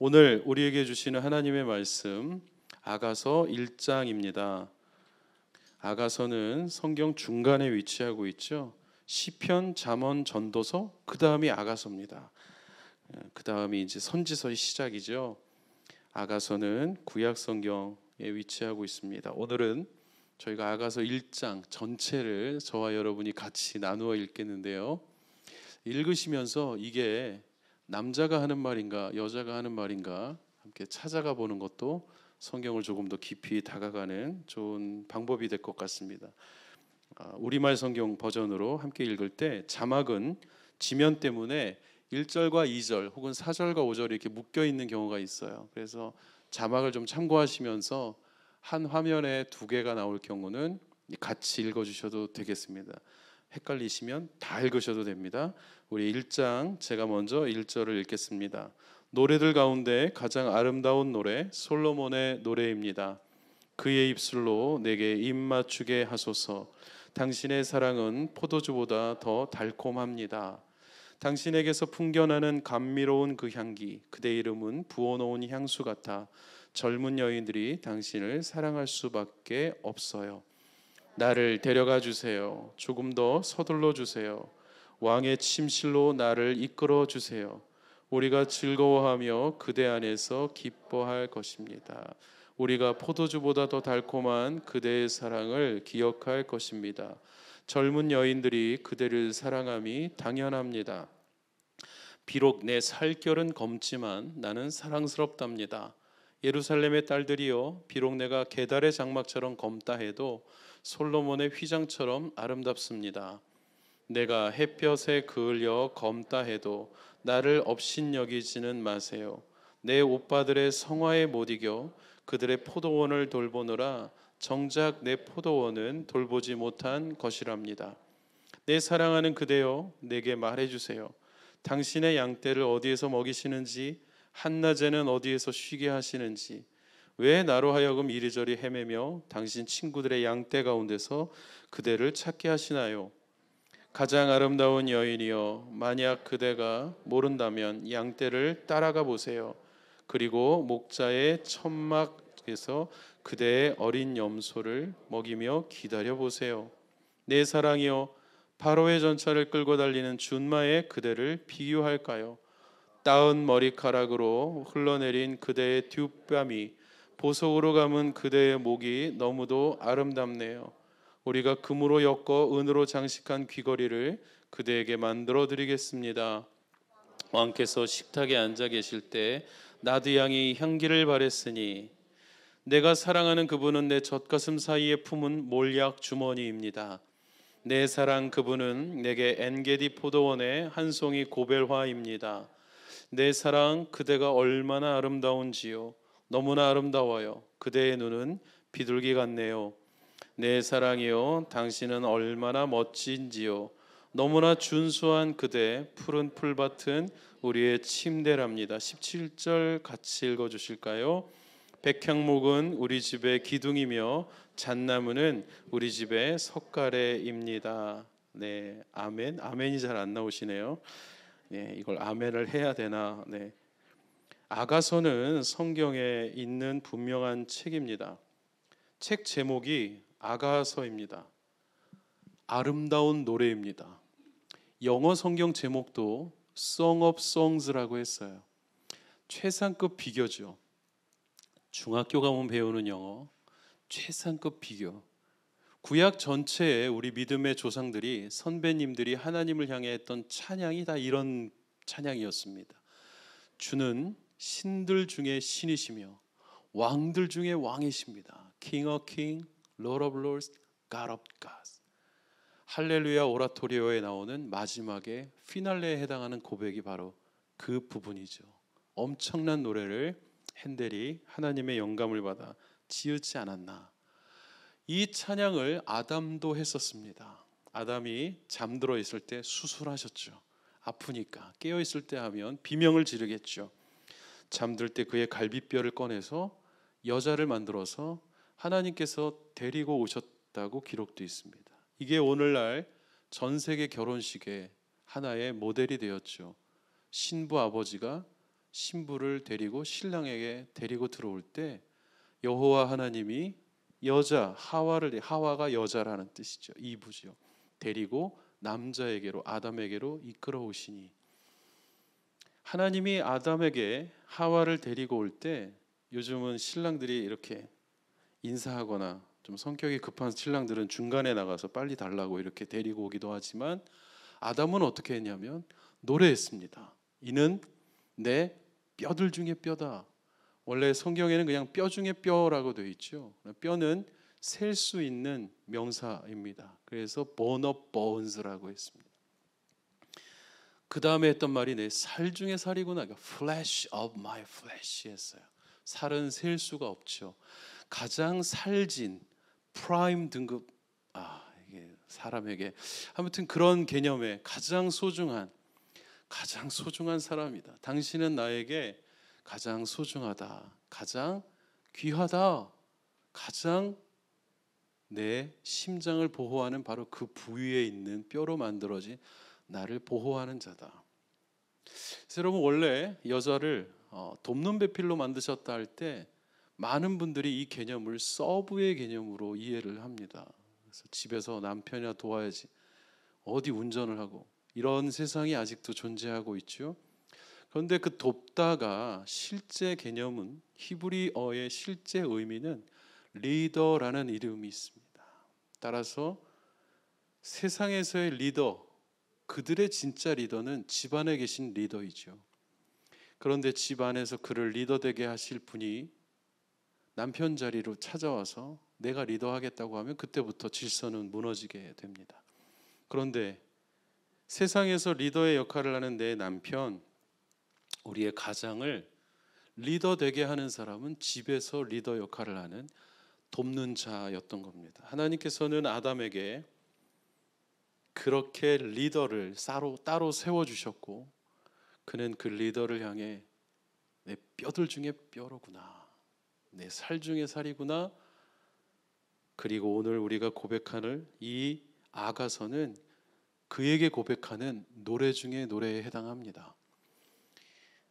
오늘 우리에게 주시는 하나님의 말씀 아가서 1장입니다. 아가서는 성경 중간에 위치하고 있죠. 시편, 잠언, 전도서, 그 다음이 아가서입니다. 그 다음이 이제 선지서의 시작이죠. 아가서는 구약 성경에 위치하고 있습니다. 오늘은 저희가 아가서 1장 전체를 저와 여러분이 같이 나누어 읽겠는데요. 읽으시면서 이게 남자가 하는 말인가 여자가 하는 말인가 함께 찾아가 보는 것도 성경을 조금 더 깊이 다가가는 좋은 방법이 될 것 같습니다. 아, 우리말 성경 버전으로 함께 읽을 때 자막은 지면 때문에 1절과 2절 혹은 4절과 5절이 이렇게 묶여 있는 경우가 있어요. 그래서 자막을 좀 참고하시면서 한 화면에 두 개가 나올 경우는 같이 읽어 주셔도 되겠습니다. 헷갈리시면 다 읽으셔도 됩니다. 우리 1장 제가 먼저 1절을 읽겠습니다. 노래들 가운데 가장 아름다운 노래 솔로몬의 노래입니다. 그의 입술로 내게 입 맞추게 하소서. 당신의 사랑은 포도주보다 더 달콤합니다. 당신에게서 풍겨나는 감미로운 그 향기, 그대 이름은 부어놓은 향수 같아 젊은 여인들이 당신을 사랑할 수밖에 없어요. 나를 데려가 주세요. 조금 더 서둘러 주세요. 왕의 침실로 나를 이끌어 주세요. 우리가 즐거워하며 그대 안에서 기뻐할 것입니다. 우리가 포도주보다 더 달콤한 그대의 사랑을 기억할 것입니다. 젊은 여인들이 그대를 사랑함이 당연합니다. 비록 내 살결은 검지만 나는 사랑스럽답니다. 예루살렘의 딸들이여 비록 내가 계달의 장막처럼 검다 해도 솔로몬의 휘장처럼 아름답습니다. 내가 햇볕에 그을려 검다 해도 나를 업신여기지는 마세요. 내 오빠들의 성화에 못 이겨 그들의 포도원을 돌보느라 정작 내 포도원은 돌보지 못한 것이랍니다. 내 사랑하는 그대여 내게 말해 주세요. 당신의 양떼를 어디에서 먹이시는지 한낮에는 어디에서 쉬게 하시는지 왜 나로 하여금 이리저리 헤매며 당신 친구들의 양떼 가운데서 그대를 찾게 하시나요? 가장 아름다운 여인이여 만약 그대가 모른다면 양떼를 따라가 보세요. 그리고 목자의 천막에서 그대의 어린 염소를 먹이며 기다려 보세요. 내 사랑이여 바로의 전차를 끌고 달리는 준마의 그대를 비유할까요? 따은 머리카락으로 흘러내린 그대의 뒷뺨이 보석으로 감은 그대의 목이 너무도 아름답네요. 우리가 금으로 엮어 은으로 장식한 귀걸이를 그대에게 만들어 드리겠습니다. 왕께서 식탁에 앉아 계실 때 나드 양이 향기를 바랬으니 내가 사랑하는 그분은 내 젖가슴 사이에 품은 몰약 주머니입니다. 내 사랑 그분은 내게 엔게디 포도원의 한 송이 고벨화입니다. 내 사랑 그대가 얼마나 아름다운지요. 너무나 아름다워요. 그대의 눈은 비둘기 같네요. 내 사랑이요, 당신은 얼마나 멋진지요. 너무나 준수한 그대 푸른 풀밭은 우리의 침대랍니다. 17절 같이 읽어 주실까요? 백향목은 우리 집의 기둥이며 잣나무는 우리 집의 석가래입니다. 네, 아멘. 아멘이 잘 안 나오시네요. 네, 이걸 아멘을 해야 되나? 네. 아가서는 성경에 있는 분명한 책입니다. 책 제목이 아가서입니다. 아름다운 노래입니다. 영어 성경 제목도 Song of Songs라고 했어요. 최상급 비교죠. 중학교 가면 배우는 영어 최상급 비교. 구약 전체에 우리 믿음의 조상들이 선배님들이 하나님을 향해 했던 찬양이 다 이런 찬양이었습니다. 주는 신들 중에 신이시며 왕들 중에 왕이십니다. King of King, Lord of Lords, God of Gods. 할렐루야 오라토리오에 나오는 마지막에 피날레에 해당하는 고백이 바로 그 부분이죠. 엄청난 노래를 핸델이 하나님의 영감을 받아 지으지 않았나. 이 찬양을 아담도 했었습니다. 아담이 잠들어 있을 때 수술하셨죠. 아프니까 깨어 있을 때 하면 비명을 지르겠죠. 잠들 때 그의 갈비뼈를 꺼내서 여자를 만들어서 하나님께서 데리고 오셨다고 기록돼 있습니다. 이게 오늘날 전 세계 결혼식의 하나의 모델이 되었죠. 신부 아버지가 신부를 데리고 신랑에게 데리고 들어올 때 여호와 하나님이 여자 하와를 하와가 여자라는 뜻이죠. 이부죠. 데리고 남자에게로 아담에게로 이끌어 오시니 하나님이 아담에게 하와를 데리고 올 때 요즘은 신랑들이 이렇게 인사하거나 좀 성격이 급한 신랑들은 중간에 나가서 빨리 달라고 이렇게 데리고 오기도 하지만 아담은 어떻게 했냐면 노래했습니다. 이는 내 뼈들 중에 뼈다. 원래 성경에는 그냥 뼈 중에 뼈라고 되어 있죠. 뼈는 셀 수 있는 명사입니다. 그래서 번업 버언스라고 했습니다. 그 다음에 했던 말이 내 살 중에 살이구나. 그러니까 flesh of my flesh 했어요. 살은 셀 수가 없죠. 가장 살진 프라임 등급 아 이게 사람에게 아무튼 그런 개념의 가장 소중한 가장 소중한 사람이다. 당신은 나에게 가장 소중하다. 가장 귀하다. 가장 내 심장을 보호하는 바로 그 부위에 있는 뼈로 만들어진 나를 보호하는 자다. 여러분 원래 여자를 어, 돕는 배필로 만드셨다 할 때 많은 분들이 이 개념을 서브의 개념으로 이해를 합니다. 그래서 집에서 남편이나 도와야지 어디 운전을 하고 이런 세상이 아직도 존재하고 있죠. 그런데 그 돕다가 실제 개념은 히브리어의 실제 의미는 리더라는 이름이 있습니다. 따라서 세상에서의 리더 그들의 진짜 리더는 집안에 계신 리더이죠. 그런데 집안에서 그를 리더 되게 하실 분이 남편 자리로 찾아와서 내가 리더하겠다고 하면 그때부터 질서는 무너지게 됩니다. 그런데 세상에서 리더의 역할을 하는 내 남편, 우리의 가장을 리더 되게 하는 사람은 집에서 리더 역할을 하는 돕는 자였던 겁니다. 하나님께서는 아담에게 그렇게 리더를 따로, 따로 세워주셨고 그는 그 리더를 향해 내 뼈들 중에 뼈로구나 내 살 중에 살이구나 그리고 오늘 우리가 고백하는 이 아가서는 그에게 고백하는 노래 중에 노래에 해당합니다.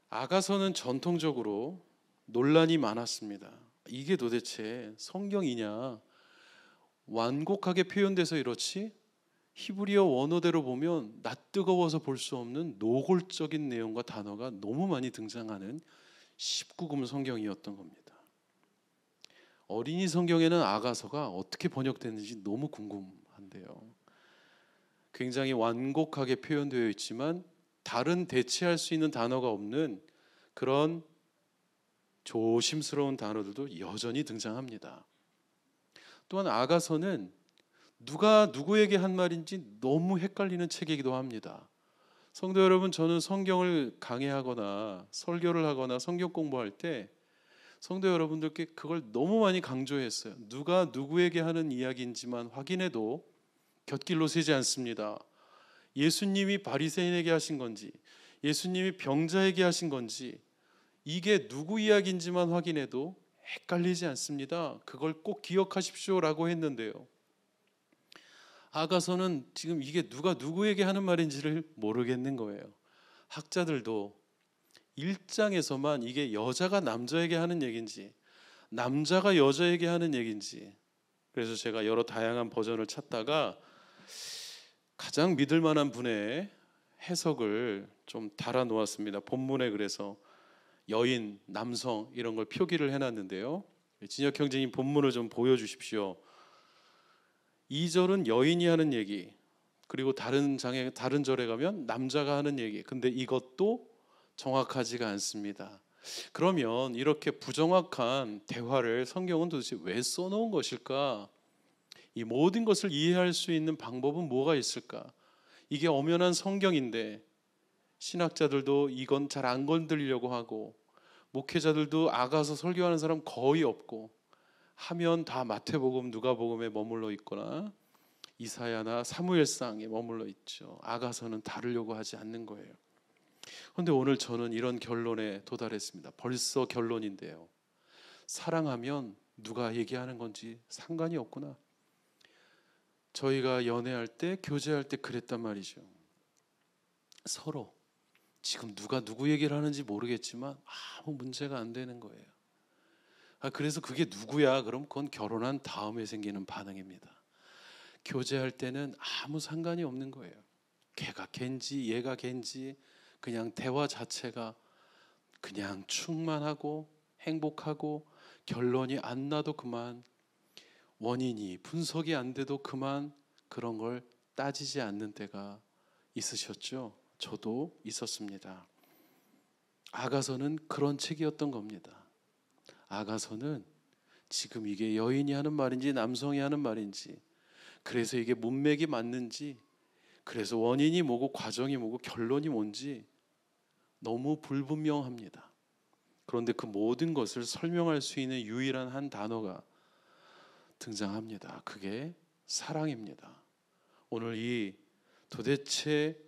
아가서는 전통적으로 논란이 많았습니다. 이게 도대체 성경이냐? 완곡하게 표현돼서 이렇지 히브리어 원어대로 보면 낯뜨거워서 볼 수 없는 노골적인 내용과 단어가 너무 많이 등장하는 19금 성경이었던 겁니다. 어린이 성경에는 아가서가 어떻게 번역됐는지 너무 궁금한데요. 굉장히 완곡하게 표현되어 있지만 다른 대체할 수 있는 단어가 없는 그런 조심스러운 단어들도 여전히 등장합니다. 또한 아가서는 누가 누구에게 한 말인지 너무 헷갈리는 책이기도 합니다. 성도 여러분, 저는 성경을 강해하거나 설교를 하거나 성경 공부할 때 성도 여러분들께 그걸 너무 많이 강조했어요. 누가 누구에게 하는 이야기인지만 확인해도 곁길로 세지 않습니다. 예수님이 바리새인에게 하신 건지, 예수님이 병자에게 하신 건지 이게 누구 이야기인지만 확인해도 헷갈리지 않습니다. 그걸 꼭 기억하십시오라고 했는데요. 아가서는 지금 이게 누가 누구에게 하는 말인지를 모르겠는 거예요. 학자들도 1장에서만 이게 여자가 남자에게 하는 얘기지 남자가 여자에게 하는 얘기지 그래서 제가 여러 다양한 버전을 찾다가 가장 믿을 만한 분의 해석을 좀 달아 놓았습니다. 본문에 그래서 여인, 남성 이런 걸 표기를 해 놨는데요. 진혁 형제님 본문을 좀 보여 주십시오. 2절은 여인이 하는 얘기. 그리고 다른 장에 다른 절에 가면 남자가 하는 얘기. 근데 이것도 정확하지가 않습니다. 그러면 이렇게 부정확한 대화를 성경은 도대체 왜 써놓은 것일까? 이 모든 것을 이해할 수 있는 방법은 뭐가 있을까? 이게 엄연한 성경인데 신학자들도 이건 잘 안 건드리려고 하고 목회자들도 아가서 설교하는 사람 거의 없고 하면 다 마태복음, 누가복음에 머물러 있거나 이사야나 사무엘상에 머물러 있죠. 아가서는 다루려고 하지 않는 거예요. 그런데 오늘 저는 이런 결론에 도달했습니다. 벌써 결론인데요. 사랑하면 누가 얘기하는 건지 상관이 없구나. 저희가 연애할 때, 교제할 때 그랬단 말이죠. 서로 지금 누가 누구 얘기를 하는지 모르겠지만 아무 문제가 안 되는 거예요. 아, 그래서 그게 누구야? 그럼 그건 결혼한 다음에 생기는 반응입니다. 교제할 때는 아무 상관이 없는 거예요. 걔가 걘지 얘가 걘지 그냥 대화 자체가 그냥 충만하고 행복하고 결론이 안 나도 그만 원인이 분석이 안 돼도 그만 그런 걸 따지지 않는 때가 있으셨죠? 저도 있었습니다. 아가서는 그런 책이었던 겁니다. 아가서는 지금 이게 여인이 하는 말인지 남성이 하는 말인지 그래서 이게 문맥이 맞는지 그래서 원인이 뭐고 과정이 뭐고 결론이 뭔지 너무 불분명합니다. 그런데 그 모든 것을 설명할 수 있는 유일한 한 단어가 등장합니다. 그게 사랑입니다. 오늘 이 도대체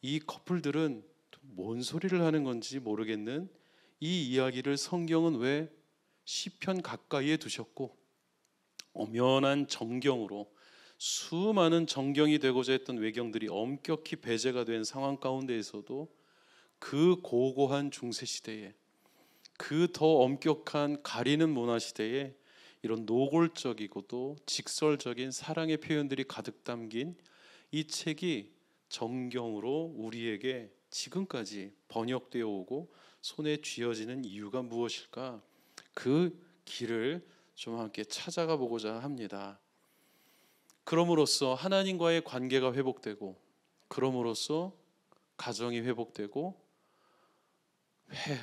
이 커플들은 뭔 소리를 하는 건지 모르겠는 이 이야기를 성경은 왜 시편 가까이에 두셨고 엄연한 정경으로 수많은 정경이 되고자 했던 외경들이 엄격히 배제가 된 상황 가운데에서도 그 고고한 중세 시대에 그 더 엄격한 가리는 문화 시대에 이런 노골적이고도 직설적인 사랑의 표현들이 가득 담긴 이 책이 정경으로 우리에게 지금까지 번역되어 오고 손에 쥐어지는 이유가 무엇일까? 그 길을 좀 함께 찾아가 보고자 합니다. 그럼으로써 하나님과의 관계가 회복되고 그럼으로써 가정이 회복되고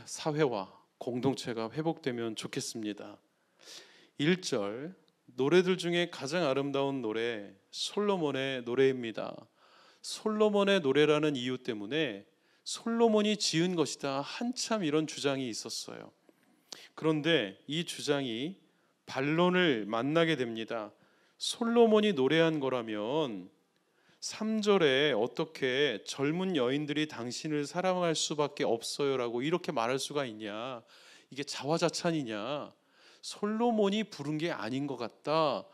사회와 공동체가 회복되면 좋겠습니다. 1절 노래들 중에 가장 아름다운 노래 솔로몬의 노래입니다. 솔로몬의 노래라는 이유 때문에 솔로몬이 지은 것이다 한참 이런 주장이 있었어요. 그런데 이 주장이 반론을 만나게 됩니다. 솔로몬이 노래한 거라면 3절에 어떻게 젊은 여인들이 당신을 사랑할 수밖에 없어요라고 이렇게 말할 수가 있냐? 이게 자화자찬이냐? 솔로몬이 부른 게 아닌 것 같다.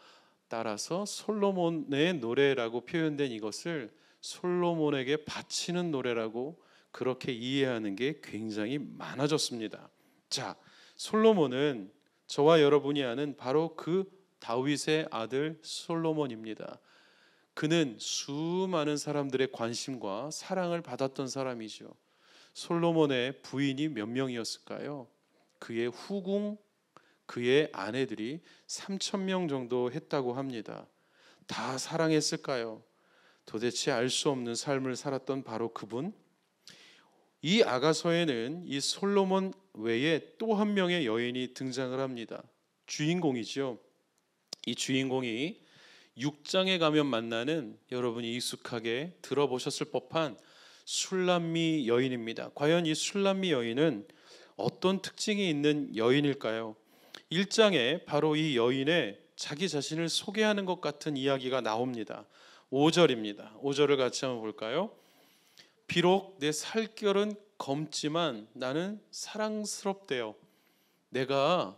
따라서 솔로몬의 노래라고 표현된 이것을 솔로몬에게 바치는 노래라고 그렇게 이해하는 게 굉장히 많아졌습니다. 자, 솔로몬은 저와 여러분이 아는 바로 그 다윗의 아들 솔로몬입니다. 그는 수많은 사람들의 관심과 사랑을 받았던 사람이죠. 솔로몬의 부인이 몇 명이었을까요? 그의 후궁, 그의 아내들이 3천 명 정도 했다고 합니다. 다 사랑했을까요? 도대체 알 수 없는 삶을 살았던 바로 그분. 이 아가서에는 이 솔로몬 외에 또 한 명의 여인이 등장을 합니다. 주인공이죠. 이 주인공이 6장에 가면 만나는 여러분이 익숙하게 들어보셨을 법한 술람미 여인입니다. 과연 이 술람미 여인은 어떤 특징이 있는 여인일까요? 1장에 바로 이 여인의 자기 자신을 소개하는 것 같은 이야기가 나옵니다. 5절입니다. 5절을 같이 한번 볼까요? 비록 내 살결은 검지만 나는 사랑스럽대요. 내가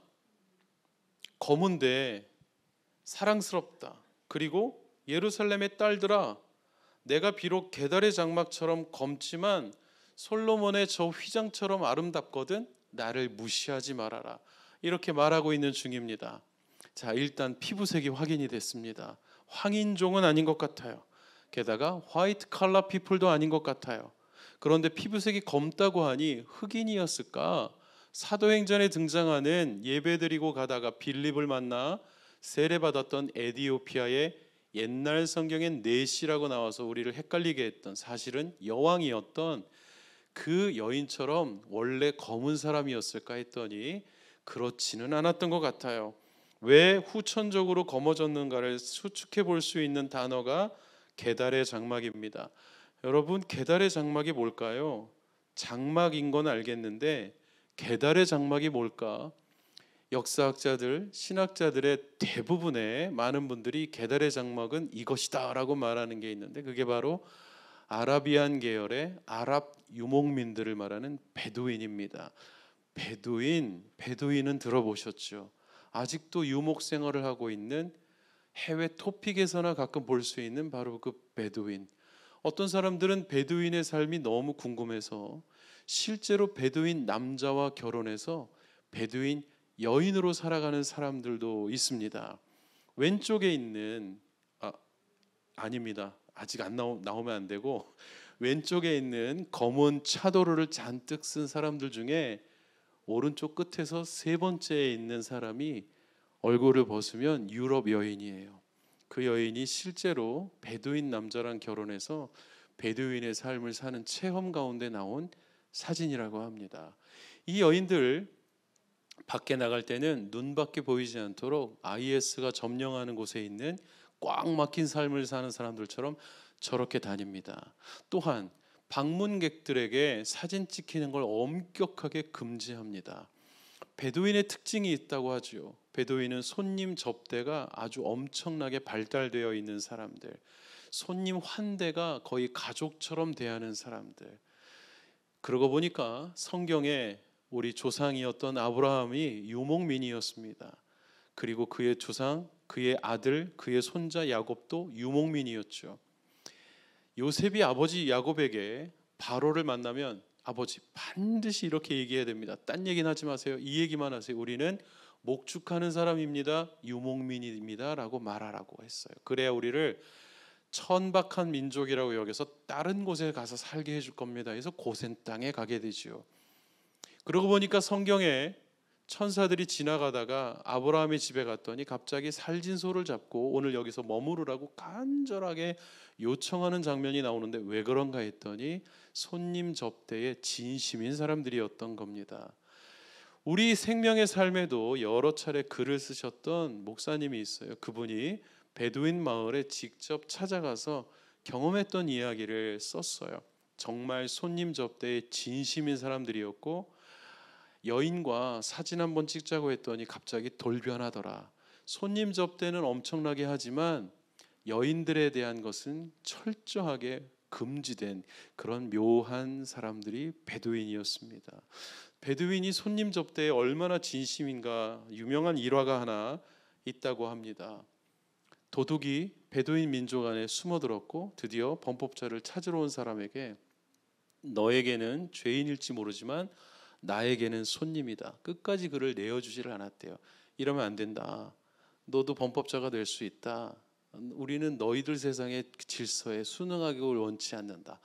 검은데 사랑스럽다. 그리고 예루살렘의 딸들아 내가 비록 개달의 장막처럼 검지만 솔로몬의 저 휘장처럼 아름답거든 나를 무시하지 말아라. 이렇게 말하고 있는 중입니다. 자, 일단 피부색이 확인이 됐습니다. 황인종은 아닌 것 같아요. 게다가 화이트 칼라 피플도 아닌 것 같아요. 그런데 피부색이 검다고 하니 흑인이었을까? 사도행전에 등장하는 예배드리고 가다가 빌립을 만나 세례받았던 에디오피아의 옛날 성경엔 네시라고 나와서 우리를 헷갈리게 했던 사실은 여왕이었던 그 여인처럼 원래 검은 사람이었을까 했더니 그렇지는 않았던 것 같아요. 왜 후천적으로 검어졌는가를 수축해 볼 수 있는 단어가 개달의 장막입니다. 여러분 계달의 장막이 뭘까요? 장막인 건 알겠는데 계달의 장막이 뭘까? 역사학자들, 신학자들의 대부분의 많은 분들이 계달의 장막은 이것이다라고 말하는 게 있는데 그게 바로 아라비안 계열의 아랍 유목민들을 말하는 베두인입니다. 베두인, 베두인은 들어보셨죠? 아직도 유목 생활을 하고 있는 해외 토픽에서나 가끔 볼 수 있는 바로 그 베두인. 어떤 사람들은 베두인의 삶이 너무 궁금해서 실제로 베두인 남자와 결혼해서 베두인 여인으로 살아가는 사람들도 있습니다. 왼쪽에 있는 아, 아닙니다. 아직 안 나오, 나오면 안 되고 왼쪽에 있는 검은 차도로를 잔뜩 쓴 사람들 중에 오른쪽 끝에서 세 번째에 있는 사람이 얼굴을 벗으면 유럽 여인이에요. 그 여인이 실제로 베두인 남자랑 결혼해서 베두인의 삶을 사는 체험 가운데 나온 사진이라고 합니다. 이 여인들 밖에 나갈 때는 눈밖에 보이지 않도록 IS가 점령하는 곳에 있는 꽉 막힌 삶을 사는 사람들처럼 저렇게 다닙니다. 또한 방문객들에게 사진 찍히는 걸 엄격하게 금지합니다. 베두인의 특징이 있다고 하지요. 베두인은 손님 접대가 아주 엄청나게 발달되어 있는 사람들, 손님 환대가 거의 가족처럼 대하는 사람들. 그러고 보니까 성경에 우리 조상이었던 아브라함이 유목민이었습니다. 그리고 그의 조상, 그의 아들, 그의 손자 야곱도 유목민이었죠. 요셉이 아버지 야곱에게 바로를 만나면 아버지 반드시 이렇게 얘기해야 됩니다. 딴 얘기는 하지 마세요. 이 얘기만 하세요. 우리는 목축하는 사람입니다. 유목민입니다라고 말하라고 했어요. 그래야 우리를 천박한 민족이라고 여기서 다른 곳에 가서 살게 해줄 겁니다. 그래서 고센 땅에 가게 되지요. 그러고 보니까 성경에 천사들이 지나가다가 아브라함의 집에 갔더니 갑자기 살진 소를 잡고 오늘 여기서 머무르라고 간절하게 요청하는 장면이 나오는데 왜 그런가 했더니 손님 접대에 진심인 사람들이었던 겁니다. 우리 생명의 삶에도 여러 차례 글을 쓰셨던 목사님이 있어요. 그분이 베두인 마을에 직접 찾아가서 경험했던 이야기를 썼어요. 정말 손님 접대에 진심인 사람들이었고 여인과 사진 한번 찍자고 했더니 갑자기 돌변하더라. 손님 접대는 엄청나게 하지만 여인들에 대한 것은 철저하게 금지된 그런 묘한 사람들이 베두인이었습니다. 베두인이 손님 접대에 얼마나 진심인가 유명한 일화가 하나 있다고 합니다. 도둑이 베두인 민족 안에 숨어들었고 드디어 범법자를 찾으러 온 사람에게 너에게는 죄인일지 모르지만 나에게는 손님이다. 끝까지 그를 내어주지를 않았대요. 이러면 안 된다. 너도 범법자가 될 수 있다. 우리는 너희들 세상의 질서에 순응하기를 원치 않는다.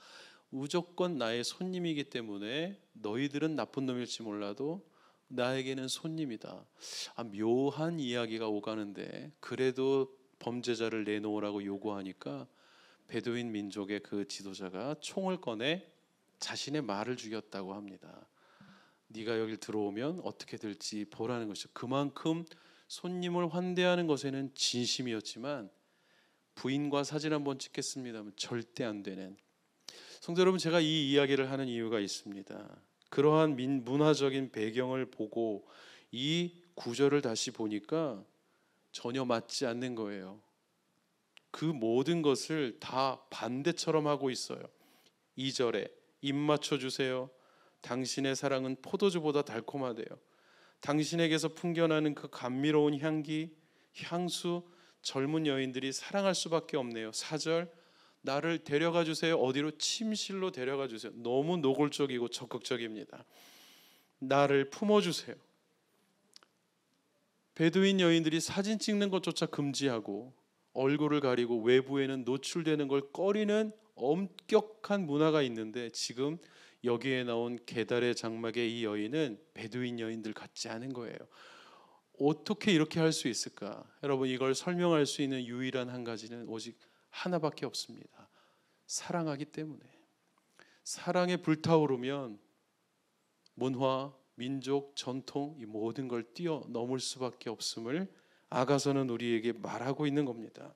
무조건 나의 손님이기 때문에 너희들은 나쁜 놈일지 몰라도 나에게는 손님이다. 아, 묘한 이야기가 오가는데 그래도 범죄자를 내놓으라고 요구하니까 베두인 민족의 그 지도자가 총을 꺼내 자신의 말을 죽였다고 합니다. 네가 여길 들어오면 어떻게 될지 보라는 것이 그만큼 손님을 환대하는 것에는 진심이었지만 부인과 사진 한번 찍겠습니다면 절대 안 되는. 성도 여러분 제가 이 이야기를 하는 이유가 있습니다. 그러한 민, 문화적인 배경을 보고 이 구절을 다시 보니까 전혀 맞지 않는 거예요. 그 모든 것을 다 반대처럼 하고 있어요. 2절에 입 맞춰 주세요. 당신의 사랑은 포도주보다 달콤하대요. 당신에게서 풍겨나는 그 감미로운 향기, 향수 젊은 여인들이 사랑할 수밖에 없네요. 4절 나를 데려가 주세요. 어디로 침실로 데려가 주세요. 너무 노골적이고 적극적입니다. 나를 품어 주세요. 베두인 여인들이 사진 찍는 것조차 금지하고 얼굴을 가리고 외부에는 노출되는 걸 꺼리는 엄격한 문화가 있는데 지금 여기에 나온 계달의 장막의 이 여인은 베두인 여인들 같지 않은 거예요. 어떻게 이렇게 할 수 있을까? 여러분 이걸 설명할 수 있는 유일한 한 가지는 오직 하나밖에 없습니다. 사랑하기 때문에. 사랑에 불타오르면 문화, 민족, 전통 이 모든 걸 뛰어넘을 수밖에 없음을 아가서는 우리에게 말하고 있는 겁니다.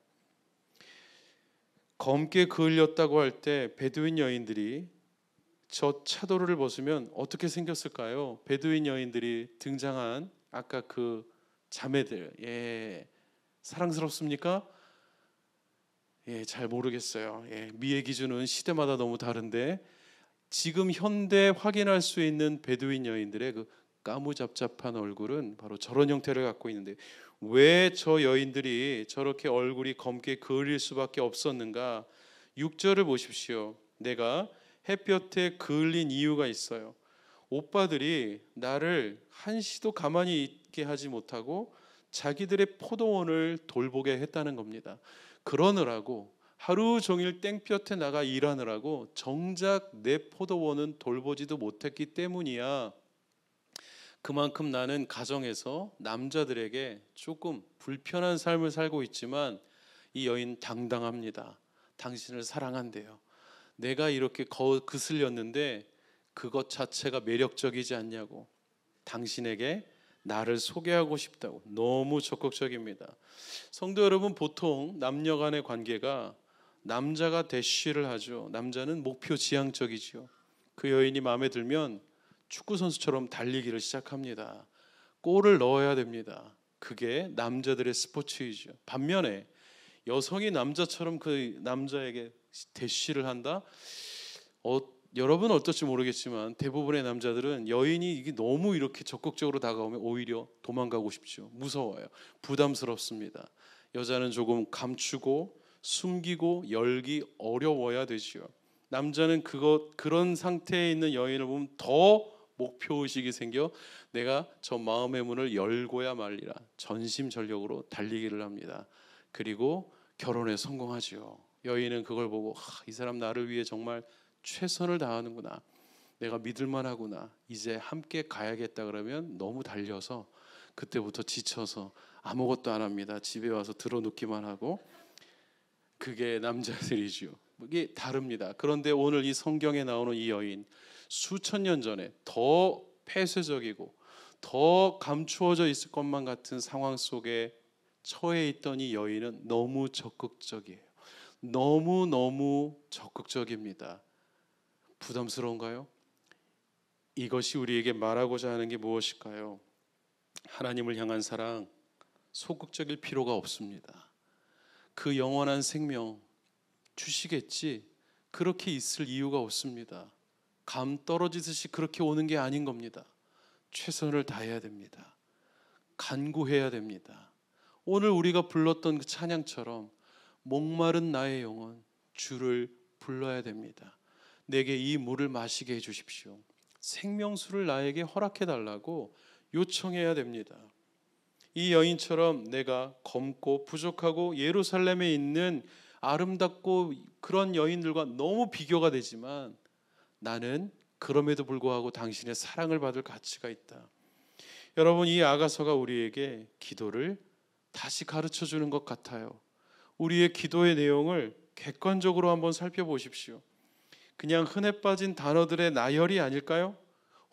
검게 그을렸다고 할 때 베두인 여인들이 저 차도를 벗으면 어떻게 생겼을까요? 베두인 여인들이 등장한 아까 그 자매들 예 사랑스럽습니까? 예, 잘 모르겠어요. 예, 미의 기준은 시대마다 너무 다른데 지금 현대 확인할 수 있는 베두인 여인들의 그 까무잡잡한 얼굴은 바로 저런 형태를 갖고 있는데 왜 저 여인들이 저렇게 얼굴이 검게 그을릴 수밖에 없었는가? 6절을 보십시오. 내가 햇볕에 그을린 이유가 있어요. 오빠들이 나를 한시도 가만히 있게 하지 못하고 자기들의 포도원을 돌보게 했다는 겁니다. 그러느라고 하루 종일 땡볕에 나가 일하느라고 정작 내 포도원은 돌보지도 못했기 때문이야. 그만큼 나는 가정에서 남자들에게 조금 불편한 삶을 살고 있지만 이 여인 당당합니다. 당신을 사랑한대요. 내가 이렇게 거슬렸는데 그것 자체가 매력적이지 않냐고 당신에게 나를 소개하고 싶다고 너무 적극적입니다. 성도 여러분 보통 남녀 간의 관계가 남자가 대쉬를 하죠. 남자는 목표 지향적이지요. 그 여인이 마음에 들면 축구 선수처럼 달리기를 시작합니다. 골을 넣어야 됩니다. 그게 남자들의 스포츠이죠. 반면에 여성이 남자처럼 그 남자에게 대쉬를 한다. 어 여러분은 어떨지 모르겠지만 대부분의 남자들은 여인이 이게 너무 이렇게 적극적으로 다가오면 오히려 도망가고 싶죠. 무서워요. 부담스럽습니다. 여자는 조금 감추고 숨기고 열기 어려워야 되지요. 남자는 그것 그런 상태에 있는 여인을 보면 더 목표 의식이 생겨 내가 저 마음의 문을 열고야 말리라 전심전력으로 달리기를 합니다. 그리고 결혼에 성공하지요. 여인은 그걸 보고 이 사람 나를 위해 정말 최선을 다하는구나. 내가 믿을만하구나. 이제 함께 가야겠다 그러면 너무 달려서 그때부터 지쳐서 아무것도 안 합니다. 집에 와서 들어눕기만 하고 그게 남자들이죠. 이게 다릅니다. 그런데 오늘 이 성경에 나오는 이 여인 수천 년 전에 더 폐쇄적이고 더 감추어져 있을 것만 같은 상황 속에 처해 있던 이 여인은 너무 적극적이에요. 너무 너무 적극적입니다. 부담스러운가요? 이것이 우리에게 말하고자 하는 게 무엇일까요? 하나님을 향한 사랑, 소극적일 필요가 없습니다. 그 영원한 생명 주시겠지. 그렇게 있을 이유가 없습니다. 감 떨어지듯이 그렇게 오는 게 아닌 겁니다. 최선을 다해야 됩니다. 간구해야 됩니다. 오늘 우리가 불렀던 그 찬양처럼 목마른 나의 영혼 주를 불러야 됩니다. 내게 이 물을 마시게 해 주십시오. 생명수를 나에게 허락해 달라고 요청해야 됩니다. 이 여인처럼 내가 검고 부족하고 예루살렘에 있는 아름답고 그런 여인들과 너무 비교가 되지만 나는 그럼에도 불구하고 당신의 사랑을 받을 가치가 있다. 여러분 이 아가서가 우리에게 기도를 다시 가르쳐 주는 것 같아요. 우리의 기도의 내용을 객관적으로 한번 살펴보십시오. 그냥 흔해 빠진 단어들의 나열이 아닐까요?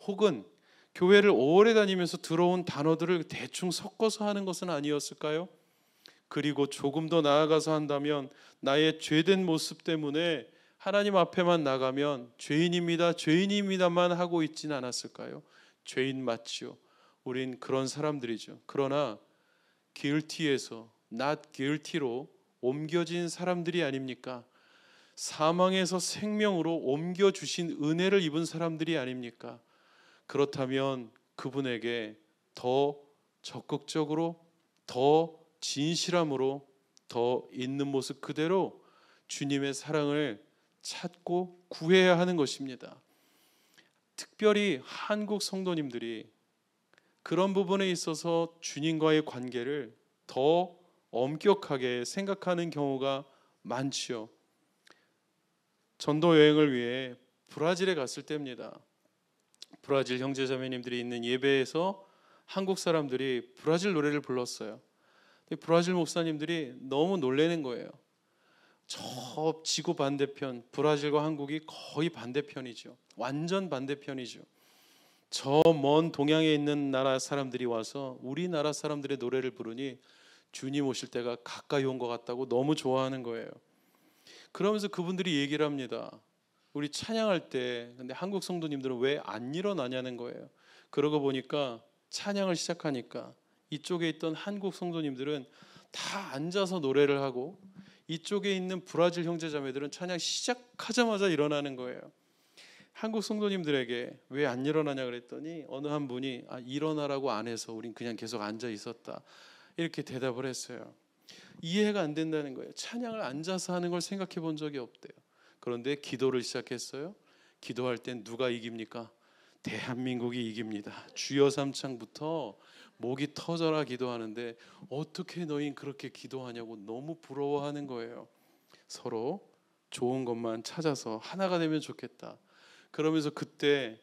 혹은 교회를 오래 다니면서 들어온 단어들을 대충 섞어서 하는 것은 아니었을까요? 그리고 조금 더 나아가서 한다면 나의 죄된 모습 때문에 하나님 앞에만 나가면 죄인입니다, 죄인입니다만 하고 있진 않았을까요? 죄인 맞지요. 우린 그런 사람들이죠. 그러나 guilty에서 not guilty로 옮겨진 사람들이 아닙니까? 사망에서 생명으로 옮겨 주신 은혜를 입은 사람들이 아닙니까? 그렇다면 그분에게 더 적극적으로 더 진실함으로 더 있는 모습 그대로 주님의 사랑을 찾고 구해야 하는 것입니다. 특별히 한국 성도님들이 그런 부분에 있어서 주님과의 관계를 더 엄격하게 생각하는 경우가 많지요. 전도 여행을 위해 브라질에 갔을 때입니다. 브라질 형제 자매님들이 있는 예배에서 한국 사람들이 브라질 노래를 불렀어요. 브라질 목사님들이 너무 놀래는 거예요. 저 지구 반대편 브라질과 한국이 거의 반대편이죠. 완전 반대편이죠. 저 먼 동양에 있는 나라 사람들이 와서 우리나라 사람들의 노래를 부르니 주님 오실 때가 가까이 온 것 같다고 너무 좋아하는 거예요. 그러면서 그분들이 얘기를 합니다. 우리 찬양할 때 근데 한국 성도님들은 왜 안 일어나냐는 거예요. 그러고 보니까 찬양을 시작하니까 이쪽에 있던 한국 성도님들은 다 앉아서 노래를 하고 이쪽에 있는 브라질 형제자매들은 찬양 시작하자마자 일어나는 거예요. 한국 성도님들에게 왜 안 일어나냐 그랬더니 어느 한 분이 아, 일어나라고 안 해서 우린 그냥 계속 앉아 있었다 이렇게 대답을 했어요. 이해가 안 된다는 거예요. 찬양을 앉아서 하는 걸 생각해 본 적이 없대요. 그런데 기도를 시작했어요. 기도할 땐 누가 이깁니까? 대한민국이 이깁니다. 주여 삼창부터 목이 터져라 기도하는데 어떻게 너희 그렇게 기도하냐고 너무 부러워하는 거예요. 서로 좋은 것만 찾아서 하나가 되면 좋겠다. 그러면서 그때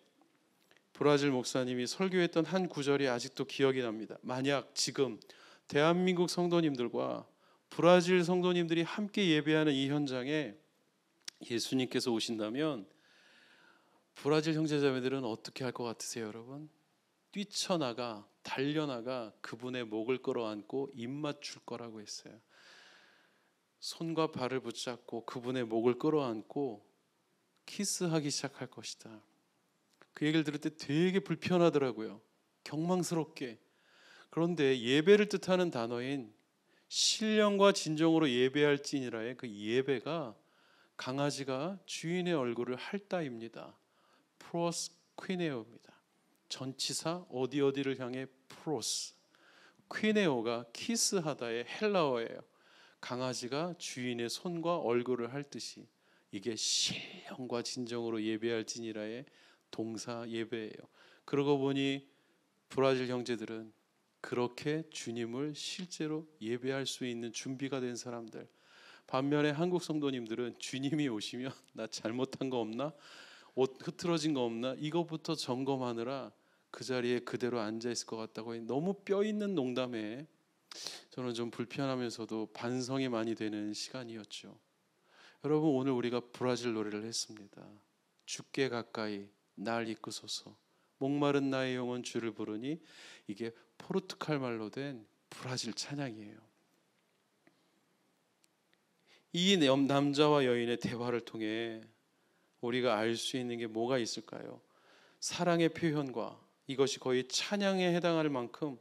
브라질 목사님이 설교했던 한 구절이 아직도 기억이 납니다. 만약 지금 대한민국 성도님들과 브라질 성도님들이 함께 예배하는 이 현장에 예수님께서 오신다면 브라질 형제자매들은 어떻게 할 것 같으세요, 여러분? 뛰쳐나가 달려나가 그분의 목을 끌어안고 입 맞출 거라고 했어요. 손과 발을 붙잡고 그분의 목을 끌어안고 키스하기 시작할 것이다. 그 얘기를 들을 때 되게 불편하더라고요. 경망스럽게. 그런데 예배를 뜻하는 단어인 신령과 진정으로 예배할지니라의 그 예배가 강아지가 주인의 얼굴을 할다입니다. 프로스 퀴네오입니다. 전치사 어디 어디를 향해 프로스 퀴네오가 키스하다의 헬라어예요. 강아지가 주인의 손과 얼굴을 할 듯이 이게 신령과 진정으로 예배할지니라의 동사 예배예요. 그러고 보니 브라질 형제들은 그렇게 주님을 실제로 예배할 수 있는 준비가 된 사람들. 반면에 한국 성도님들은 주님이 오시면 나 잘못한 거 없나? 옷 흐트러진 거 없나? 이것부터 점검하느라 그 자리에 그대로 앉아 있을 것 같다고 너무 뼈 있는 농담에 저는 좀 불편하면서도 반성이 많이 되는 시간이었죠. 여러분 오늘 우리가 브라질 노래를 했습니다. 죽게 가까이 날 이끄소서. 목마른 나의 영혼 주를 부르니 이게 포르투갈 말로 된 브라질 찬양이에요. 이 남자와 여인의 대화를 통해 우리가 알 수 있는 게 뭐가 있을까요? 사랑의 표현과 이것이 거의 찬양에 해당할 만큼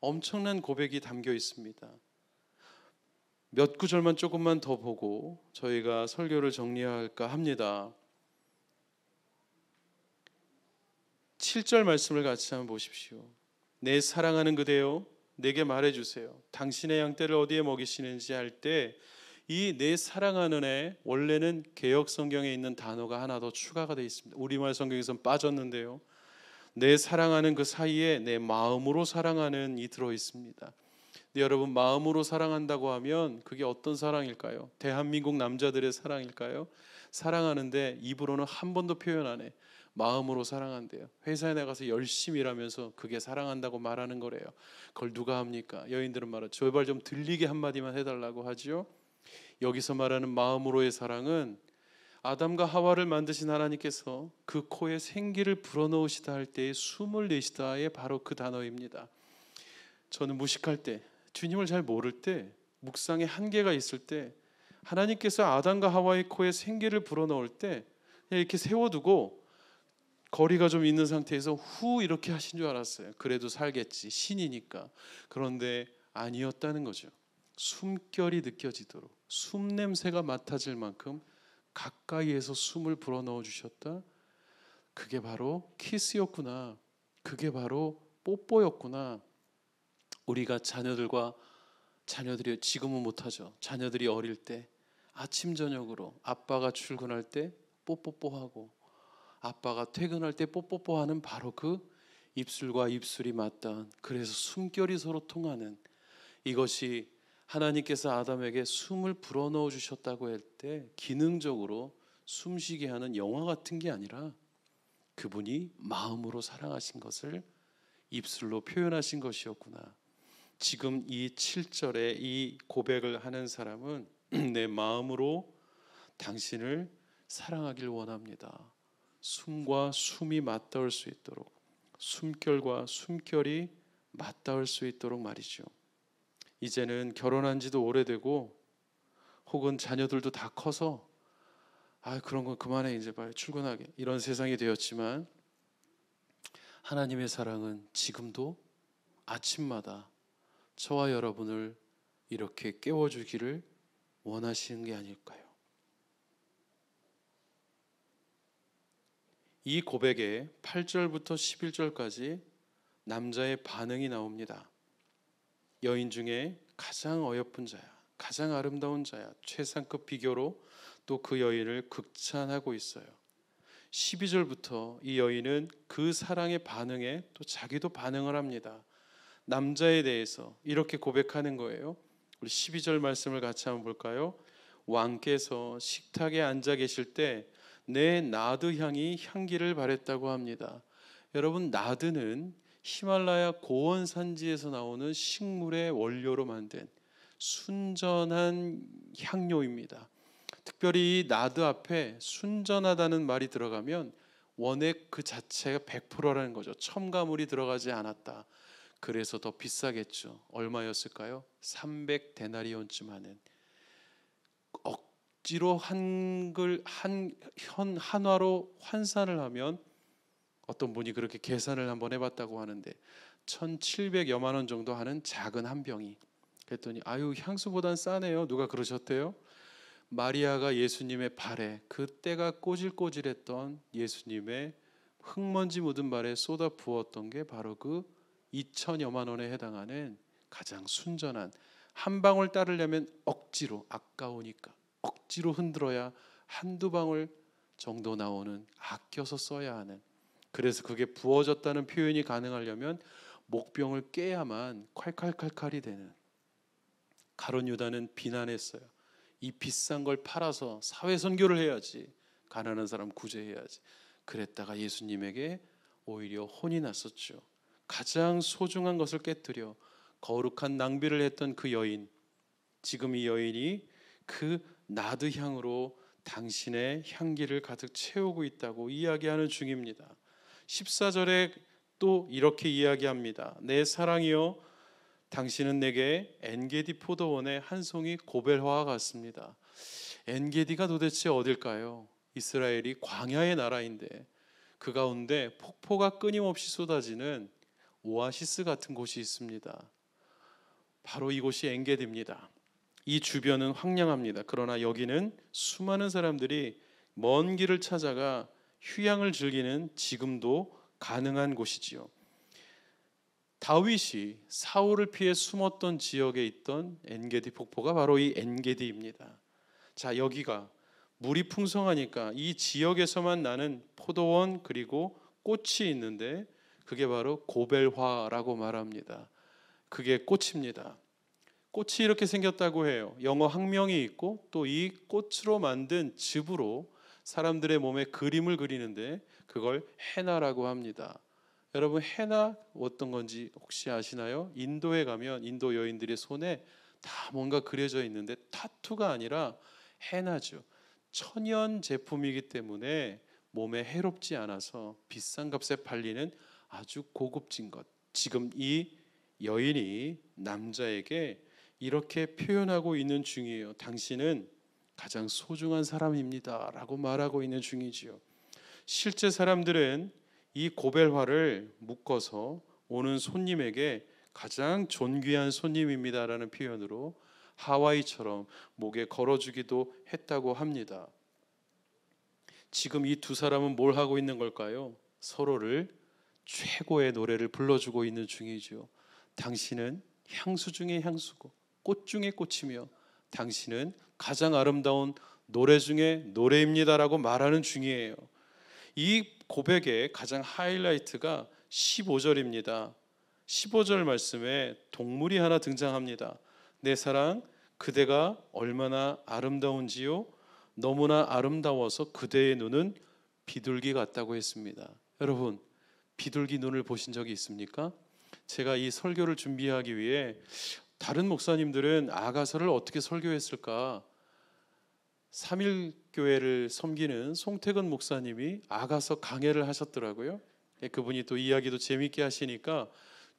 엄청난 고백이 담겨 있습니다. 몇 구절만 조금만 더 보고 저희가 설교를 정리할까 합니다. 7절 말씀을 같이 한번 보십시오. 내 사랑하는 그대요 내게 말해 주세요. 당신의 양떼를 어디에 먹이시는지 할 때 이 내 사랑하는 애 원래는 개역 성경에 있는 단어가 하나 더 추가가 되어 있습니다. 우리말 성경에선 빠졌는데요. 내 사랑하는 그 사이에 내 마음으로 사랑하는 이 들어 있습니다. 여러분 마음으로 사랑한다고 하면 그게 어떤 사랑일까요? 대한민국 남자들의 사랑일까요? 사랑하는데 입으로는 한 번도 표현 안 해. 마음으로 사랑한대요. 회사에 나가서 열심히 일하면서 그게 사랑한다고 말하는 거래요. 그걸 누가 합니까? 여인들은 말하죠. 제발 좀 들리게 한마디만 해달라고 하지요. 여기서 말하는 마음으로의 사랑은 아담과 하와를 만드신 하나님께서 그 코에 생기를 불어넣으시다 할 때의 숨을 내시다의 바로 그 단어입니다. 저는 무식할 때, 주님을 잘 모를 때, 묵상의 한계가 있을 때, 하나님께서 아담과 하와의 코에 생기를 불어넣을 때 이렇게 세워두고 거리가 좀 있는 상태에서 후 이렇게 하신 줄 알았어요. 그래도 살겠지. 신이니까. 그런데 아니었다는 거죠. 숨결이 느껴지도록 숨냄새가 맡아질 만큼 가까이에서 숨을 불어넣어 주셨다. 그게 바로 키스였구나. 그게 바로 뽀뽀였구나. 우리가 자녀들과 자녀들이 지금은 못하죠. 자녀들이 어릴 때 아침 저녁으로 아빠가 출근할 때 뽀뽀뽀하고 아빠가 퇴근할 때 뽀뽀뽀하는 바로 그 입술과 입술이 맞닿은 그래서 숨결이 서로 통하는 이것이 하나님께서 아담에게 숨을 불어넣어 주셨다고 할 때 기능적으로 숨쉬게 하는 영화 같은 게 아니라 그분이 마음으로 사랑하신 것을 입술로 표현하신 것이었구나. 지금 이 7절에 이 고백을 하는 사람은 내 마음으로 당신을 사랑하길 원합니다. 숨과 숨이 맞닿을 수 있도록 숨결과 숨결이 맞닿을 수 있도록 말이죠. 이제는 결혼한 지도 오래되고 혹은 자녀들도 다 커서 아 그런 건 그만해 이제 빨리 출근하게 이런 세상이 되었지만 하나님의 사랑은 지금도 아침마다 저와 여러분을 이렇게 깨워주기를 원하시는 게 아닐까요? 이 고백에 8절부터 11절까지 남자의 반응이 나옵니다. 여인 중에 가장 어여쁜 자야, 가장 아름다운 자야, 최상급 비교로 또 그 여인을 극찬하고 있어요. 12절부터 이 여인은 그 사랑의 반응에 또 자기도 반응을 합니다. 남자에 대해서 이렇게 고백하는 거예요. 우리 12절 말씀을 같이 한번 볼까요? 왕께서 식탁에 앉아 계실 때내 나드 향이 향기를 발했다고 합니다. 여러분 나드는 히말라야 고원 산지에서 나오는 식물의 원료로 만든 순전한 향료입니다. 특별히 나드 앞에 순전하다는 말이 들어가면 원액 그 자체가 100%라는 거죠. 첨가물이 들어가지 않았다. 그래서 더 비싸겠죠. 얼마였을까요? 300 데나리온쯤 하는 억 억지로 한글 한 현 한화로 환산을 하면 어떤 분이 그렇게 계산을 한번 해봤다고 하는데 1,700여만 원 정도 하는 작은 한 병이 그랬더니 아유 향수보단 싸네요. 누가 그러셨대요? 마리아가 예수님의 발에 그때가 꼬질꼬질했던 예수님의 흙먼지 묻은 발에 쏟아 부었던 게 바로 그 2천여만 원에 해당하는 가장 순전한 한 방울 따르려면 억지로 아까우니까 억지로 흔들어야 한두 방울 정도 나오는 아껴서 써야 하는 그래서 그게 부어졌다는 표현이 가능하려면 목병을 깨야만 칼칼칼칼이 되는 가론 유다는 비난했어요. 이 비싼 걸 팔아서 사회 선교를 해야지 가난한 사람 구제해야지 그랬다가 예수님에게 오히려 혼이 났었죠. 가장 소중한 것을 깨뜨려 거룩한 낭비를 했던 그 여인 지금 이 여인이 그 나드 향으로 당신의 향기를 가득 채우고 있다고 이야기하는 중입니다. 14절에 또 이렇게 이야기합니다. 내 사랑이여 당신은 내게 엔게디 포도원의 한 송이 고벨화와 같습니다. 엔게디가 도대체 어딜까요? 이스라엘이 광야의 나라인데 그 가운데 폭포가 끊임없이 쏟아지는 오아시스 같은 곳이 있습니다. 바로 이곳이 엔게디입니다. 이 주변은 황량합니다. 그러나 여기는 수많은 사람들이 먼 길을 찾아가 휴양을 즐기는 지금도 가능한 곳이지요. 다윗이 사울을 피해 숨었던 지역에 있던 엔게디 폭포가 바로 이 엔게디입니다. 자, 여기가 물이 풍성하니까 이 지역에서만 나는 포도원 그리고 꽃이 있는데 그게 바로 고벨화라고 말합니다. 그게 꽃입니다. 꽃이 이렇게 생겼다고 해요. 영어 학명이 있고 또 이 꽃으로 만든 즙으로 사람들의 몸에 그림을 그리는데 그걸 헤나라고 합니다. 여러분 헤나 어떤 건지 혹시 아시나요? 인도에 가면 인도 여인들의 손에 다 뭔가 그려져 있는데 타투가 아니라 헤나죠. 천연 제품이기 때문에 몸에 해롭지 않아서 비싼 값에 팔리는 아주 고급진 것. 지금 이 여인이 남자에게 이렇게 표현하고 있는 중이에요. 당신은 가장 소중한 사람입니다라고 말하고 있는 중이지요. 실제 사람들은 이 고벨화를 묶어서 오는 손님에게 가장 존귀한 손님입니다라는 표현으로 하와이처럼 목에 걸어주기도 했다고 합니다. 지금 이 두 사람은 뭘 하고 있는 걸까요? 서로를 최고의 노래를 불러주고 있는 중이지요. 당신은 향수 중에 향수고 꽃 중의 꽃이며 당신은 가장 아름다운 노래 중에 노래입니다라고 말하는 중이에요. 이 고백의 가장 하이라이트가 15절입니다. 15절 말씀에 동물이 하나 등장합니다. 내 사랑 그대가 얼마나 아름다운지요 너무나 아름다워서 그대의 눈은 비둘기 같다고 했습니다. 여러분 비둘기 눈을 보신 적이 있습니까? 제가 이 설교를 준비하기 위해 다른 목사님들은 아가서를 어떻게 설교했을까? 3일 교회를 섬기는 송태근 목사님이 아가서 강해를 하셨더라고요. 예, 그분이 또 이야기도 재밌게 하시니까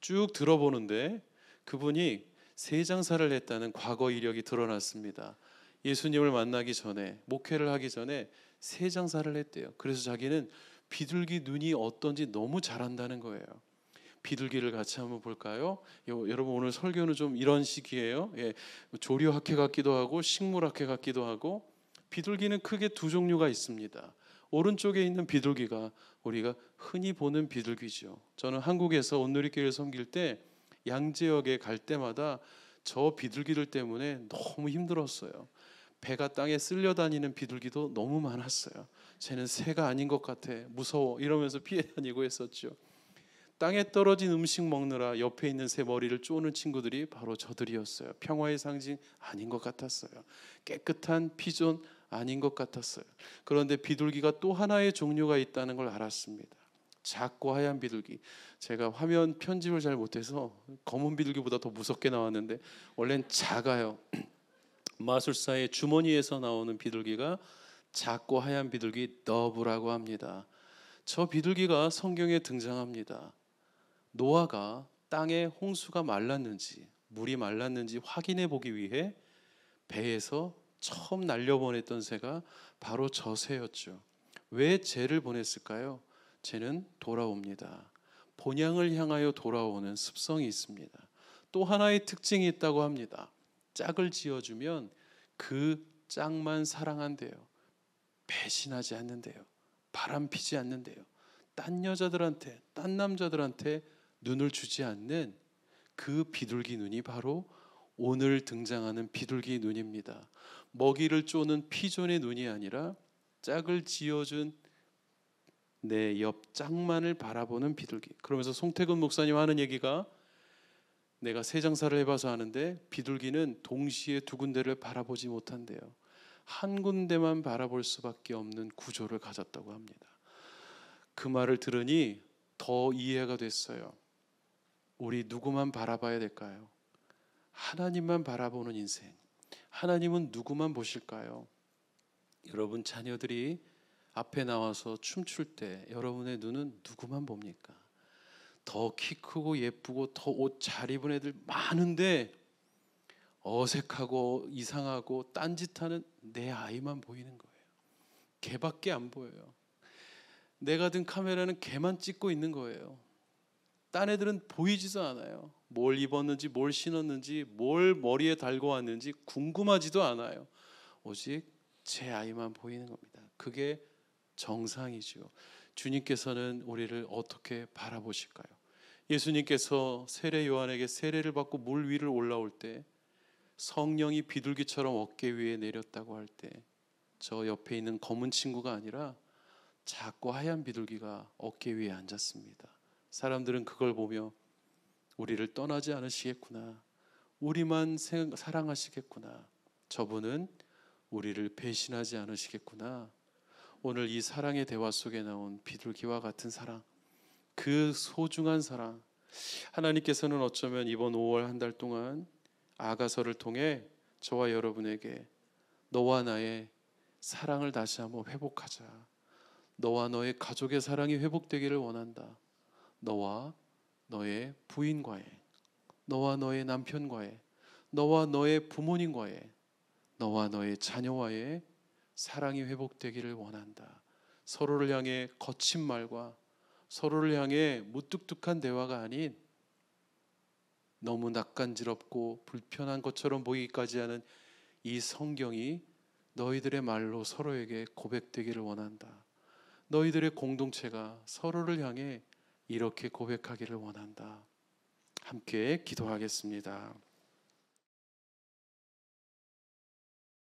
쭉 들어보는데 그분이 세 장사를 했다는 과거 이력이 드러났습니다. 예수님을 만나기 전에 목회를 하기 전에 세 장사를 했대요. 그래서 자기는 비둘기 눈이 어떤지 너무 잘한다는 거예요. 비둘기를 같이 한번 볼까요? 요, 여러분 오늘 설교는 좀 이런 식이에요. 예, 뭐 조류학회 같기도 하고 식물학회 같기도 하고 비둘기는 크게 두 종류가 있습니다. 오른쪽에 있는 비둘기가 우리가 흔히 보는 비둘기죠. 저는 한국에서 온누리교회를 섬길 때 양재역에 갈 때마다 저 비둘기들 때문에 너무 힘들었어요. 배가 땅에 쓸려 다니는 비둘기도 너무 많았어요. 쟤는 새가 아닌 것 같아. 무서워. 이러면서 피해 다니고 했었죠. 땅에 떨어진 음식 먹느라 옆에 있는 새 머리를 쪼는 친구들이 바로 저들이었어요. 평화의 상징 아닌 것 같았어요. 깨끗한 피존 아닌 것 같았어요. 그런데 비둘기가 또 하나의 종류가 있다는 걸 알았습니다. 작고 하얀 비둘기. 제가 화면 편집을 잘 못해서 검은 비둘기보다 더 무섭게 나왔는데 원래는 작아요. 마술사의 주머니에서 나오는 비둘기가 작고 하얀 비둘기 너브라고 합니다. 저 비둘기가 성경에 등장합니다. 노아가 땅에 홍수가 말랐는지 물이 말랐는지 확인해 보기 위해 배에서 처음 날려보냈던 새가 바로 저 새였죠. 왜 쟤를 보냈을까요? 쟤는 돌아옵니다. 본향을 향하여 돌아오는 습성이 있습니다. 또 하나의 특징이 있다고 합니다. 짝을 지어주면 그 짝만 사랑한대요. 배신하지 않는데요. 바람피지 않는데요. 딴 여자들한테, 딴 남자들한테 눈을 주지 않는 그 비둘기 눈이 바로 오늘 등장하는 비둘기 눈입니다. 먹이를 쪼는 피존의 눈이 아니라 짝을 지어준 내옆 짝만을 바라보는 비둘기. 그러면서 송태근 목사님 하는 얘기가 내가 세 장사를 해봐서 아는데 비둘기는 동시에 두 군데를 바라보지 못한대요. 한 군데만 바라볼 수밖에 없는 구조를 가졌다고 합니다. 그 말을 들으니 더 이해가 됐어요. 우리 누구만 바라봐야 될까요? 하나님만 바라보는 인생. 하나님은 누구만 보실까요? 여러분 자녀들이 앞에 나와서 춤출 때 여러분의 눈은 누구만 봅니까? 더 키 크고 예쁘고 더 옷 잘 입은 애들 많은데 어색하고 이상하고 딴짓하는 내 아이만 보이는 거예요. 개밖에 안 보여요. 내가 든 카메라는 개만 찍고 있는 거예요. 딴 애들은 보이지도 않아요. 뭘 입었는지, 뭘 신었는지, 뭘 머리에 달고 왔는지 궁금하지도 않아요. 오직 제 아이만 보이는 겁니다. 그게 정상이지요. 주님께서는 우리를 어떻게 바라보실까요? 예수님께서 세례 요한에게 세례를 받고 물 위를 올라올 때 성령이 비둘기처럼 어깨 위에 내렸다고 할 때 저 옆에 있는 검은 친구가 아니라 작고 하얀 비둘기가 어깨 위에 앉았습니다. 사람들은 그걸 보며 우리를 떠나지 않으시겠구나. 우리만 사랑하시겠구나. 저분은 우리를 배신하지 않으시겠구나. 오늘 이 사랑의 대화 속에 나온 비둘기와 같은 사랑, 그 소중한 사랑. 하나님께서는 어쩌면 이번 5월 한 달 동안 아가서를 통해 저와 여러분에게 너와 나의 사랑을 다시 한번 회복하자. 너와 너의 가족의 사랑이 회복되기를 원한다. 너와 너의 부인과의, 너와 너의 남편과의, 너와 너의 부모님과의, 너와 너의 자녀와의 사랑이 회복되기를 원한다. 서로를 향해 거친 말과 서로를 향해 무뚝뚝한 대화가 아닌 너무 낯간지럽고 불편한 것처럼 보이기까지 하는 이 성경이 너희들의 말로 서로에게 고백되기를 원한다. 너희들의 공동체가 서로를 향해 이렇게 고백하기를 원한다. 함께 기도하겠습니다.